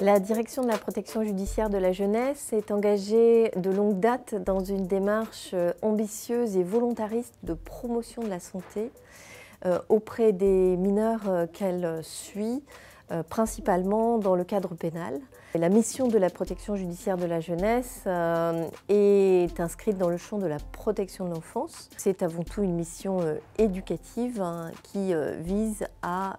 La direction de la protection judiciaire de la jeunesse est engagée de longue date dans une démarche euh, ambitieuse et volontariste de promotion de la santé euh, auprès des mineurs euh, qu'elle suit euh, principalement dans le cadre pénal. la mission de la protection judiciaire de la jeunesse euh, est inscrite dans le champ de la protection de l'enfance. C'est avant tout une mission euh, éducative hein, qui vise à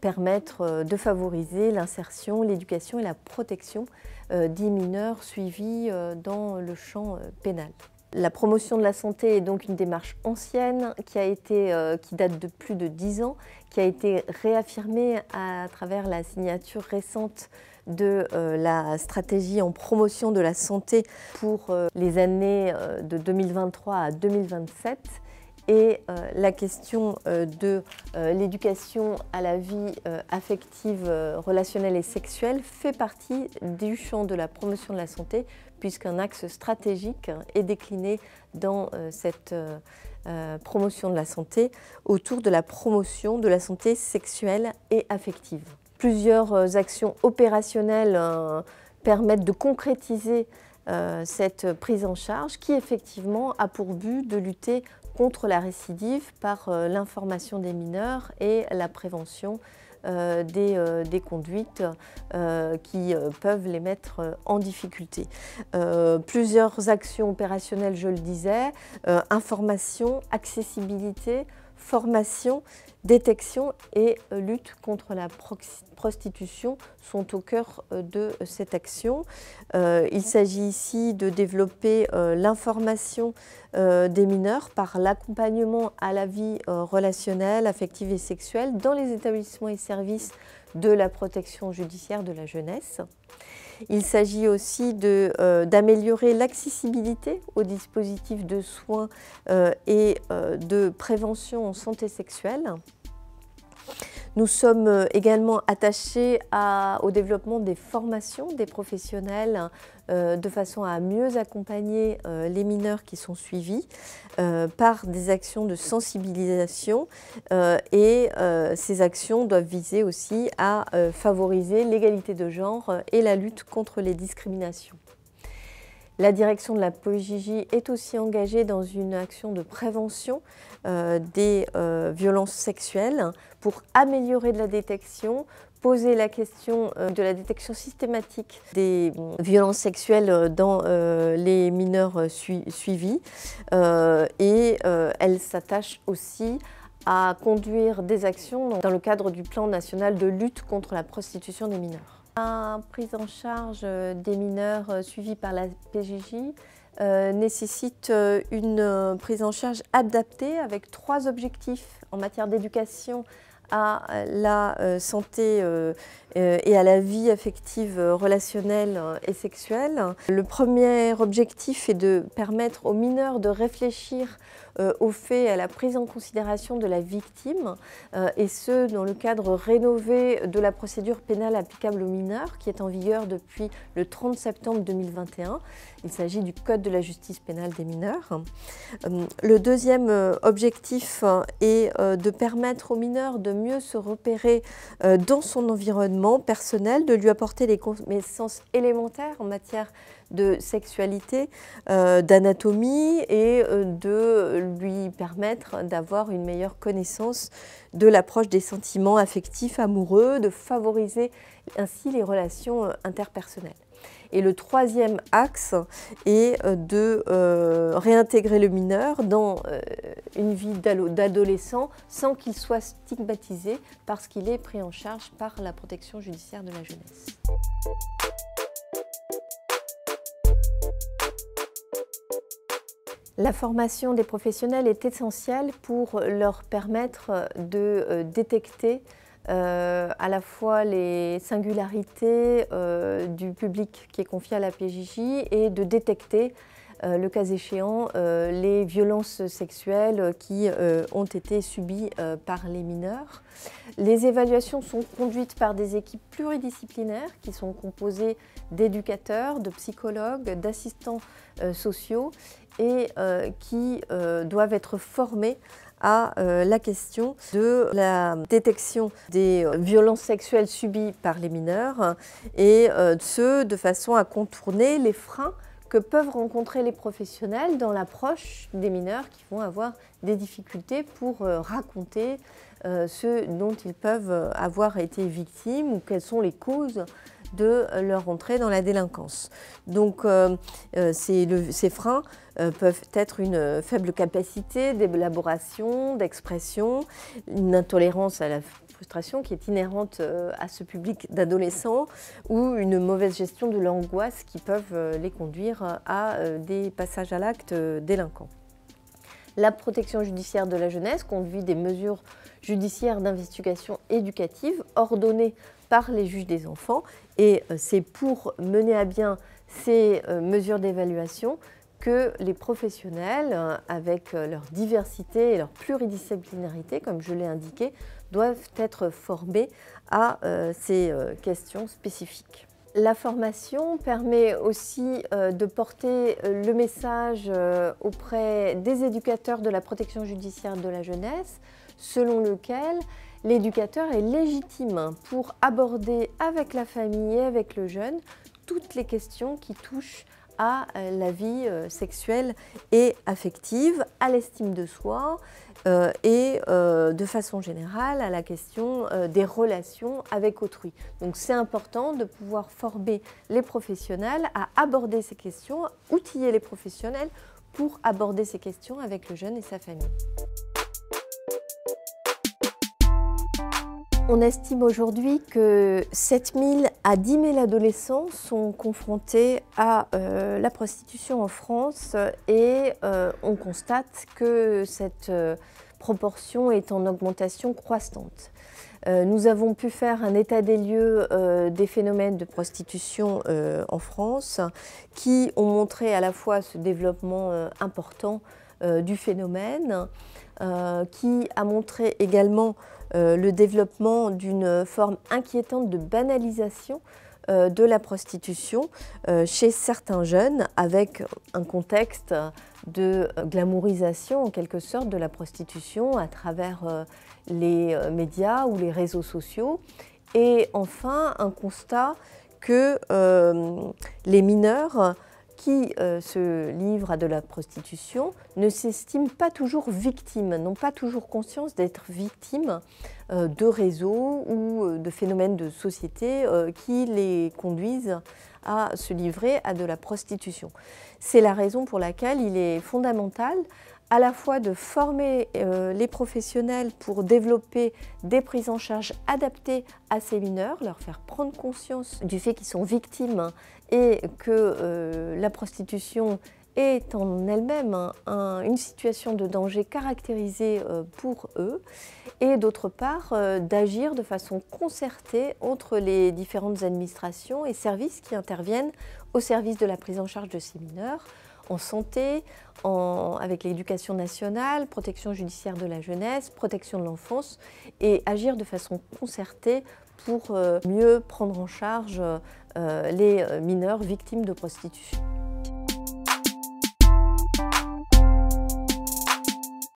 permettre de favoriser l'insertion, l'éducation et la protection des mineurs suivis dans le champ pénal. La promotion de la santé est donc une démarche ancienne qui, euh, date de plus de 10 ans, qui a été réaffirmée à, travers la signature récente de euh, la stratégie en promotion de la santé pour euh, les années de 2023 à 2027 et euh, la question euh, de euh, l'éducation à la vie affective, relationnelle et sexuelle fait partie du champ de la promotion de la santé puisqu'un axe stratégique est décliné dans cette promotion de la santé autour de la promotion de la santé sexuelle et affective. Plusieurs actions opérationnelles permettent de concrétiser cette prise en charge qui effectivement a pour but de lutter contre la récidive par euh, l'information des mineurs et la prévention euh, euh, des, conduites qui peuvent les mettre en difficulté. plusieurs actions opérationnelles, je le disais, information, accessibilité, formation, détection et euh, lutte contre la prostitution sont au cœur euh, de cette action. Euh, il s'agit ici de développer l'information des mineurs par l'accompagnement à la vie relationnelle, affective et sexuelle dans les établissements et services de la protection judiciaire de la jeunesse. Il s'agit aussi euh, d'améliorer l'accessibilité aux dispositifs de soins euh, et euh, de prévention en santé sexuelle. Nous sommes euh, également attachés au développement des formations des professionnels euh, de façon à mieux accompagner euh, les mineurs qui sont suivis par des actions de sensibilisation et ces actions doivent viser aussi à favoriser l'égalité de genre et la lutte contre les discriminations. La direction de la POJJ est aussi engagée dans une action de prévention euh, des euh, violences sexuelles pour améliorer de la détection, poser la question euh, de la détection systématique des violences sexuelles dans les mineurs suivis et elle s'attache aussi à conduire des actions dans le cadre du plan national de lutte contre la prostitution des mineurs. La prise en charge euh, des mineurs euh, suivis par la PJJ euh, nécessite une prise en charge adaptée avec trois objectifs en matière d'éducation à la euh, santé euh, euh, et à la vie affective, relationnelle et sexuelle. Le premier objectif est de permettre aux mineurs de réfléchir au fait à la prise en considération de la victime, et ce, dans le cadre rénové de la procédure pénale applicable aux mineurs, qui est en vigueur depuis le 30 septembre 2021. Il s'agit du Code de la justice pénale des mineurs. Le deuxième objectif est de permettre aux mineurs de mieux se repérer euh, dans son environnement personnel, de lui apporter les connaissances élémentaires en matière de sexualité, euh, d'anatomie et euh, de lui permettre d'avoir une meilleure connaissance de l'approche des sentiments affectifs, amoureux, de favoriser ainsi les relations interpersonnelles. Et le troisième axe est euh, de euh, réintégrer le mineur dans euh, une vie d'adolescent sans qu'il soit stigmatisé parce qu'il est pris en charge par la protection judiciaire de la jeunesse. La formation des professionnels est essentielle pour leur permettre de détecter euh, à la fois les singularités euh, du public qui est confié à la PJJ et de détecter, euh, le cas échéant, les violences sexuelles qui ont été subies par les mineurs. Les évaluations sont conduites par des équipes pluridisciplinaires qui sont composées d'éducateurs, de psychologues, d'assistants sociaux et qui doivent être formés à euh, la question de la détection des euh, violences sexuelles subies par les mineurs hein, et euh, ce de façon à contourner les freins que peuvent rencontrer les professionnels dans l'approche des mineurs qui vont avoir des difficultés pour raconter ce dont ils peuvent avoir été victimes ou quelles sont les causes de leur entrée dans la délinquance. Donc euh, euh, ces, freins euh, peuvent être une faible capacité d'élaboration, d'expression, une intolérance à la frustration qui est inhérente à ce public d'adolescents ou une mauvaise gestion de l'angoisse qui peuvent les conduire à des passages à l'acte délinquants la protection judiciaire de la jeunesse conduit des mesures judiciaires d'investigation éducative ordonnées par les juges des enfants et euh, c'est pour mener à bien ces euh, mesures d'évaluation que les professionnels, euh, avec leur diversité et leur pluridisciplinarité, comme je l'ai indiqué, doivent être formés à ces questions spécifiques. La formation permet aussi euh, de porter euh, le message euh, auprès des éducateurs de la protection judiciaire de la jeunesse, selon lequel l'éducateur est légitime pour aborder avec la famille et avec le jeune toutes les questions qui touchent à euh, la vie euh, sexuelle et affective, à l'estime de soi euh, et de façon générale à la question des relations avec autrui. Donc c'est important de pouvoir former les professionnels à aborder ces questions, outiller les professionnels pour aborder ces questions avec le jeune et sa famille. On estime aujourd'hui que 7 000 à 10 000 adolescents sont confrontés à euh, la prostitution en France et euh, on constate que cette euh, proportion est en augmentation croissante. nous avons pu faire un état des lieux des phénomènes de prostitution en France qui ont montré à la fois ce développement important euh, du phénomène, euh, qui a montré également euh, le développement d'une forme inquiétante de banalisation de la prostitution chez certains jeunes avec un contexte de glamourisation en quelque sorte de la prostitution à travers les médias ou les réseaux sociaux et enfin un constat que les mineurs qui se euh, livrent à de la prostitution ne s'estiment pas toujours victimes, n'ont pas toujours conscience d'être victimes euh, de réseaux ou euh, de phénomènes de société qui les conduisent à se livrer à de la prostitution. C'est la raison pour laquelle il est fondamental à la fois de former les professionnels pour développer des prises en charge adaptées à ces mineurs, leur faire prendre conscience du fait qu'ils sont victimes et que euh, la prostitution est en elle-même une situation de danger caractérisée euh, pour eux, et d'autre part euh, d'agir de façon concertée entre les différentes administrations et services qui interviennent au service de la prise en charge de ces mineurs en santé, avec l'éducation nationale, protection judiciaire de la jeunesse, protection de l'enfance, et agir de façon concertée pour euh, mieux prendre en charge euh, euh, les mineurs victimes de prostitution.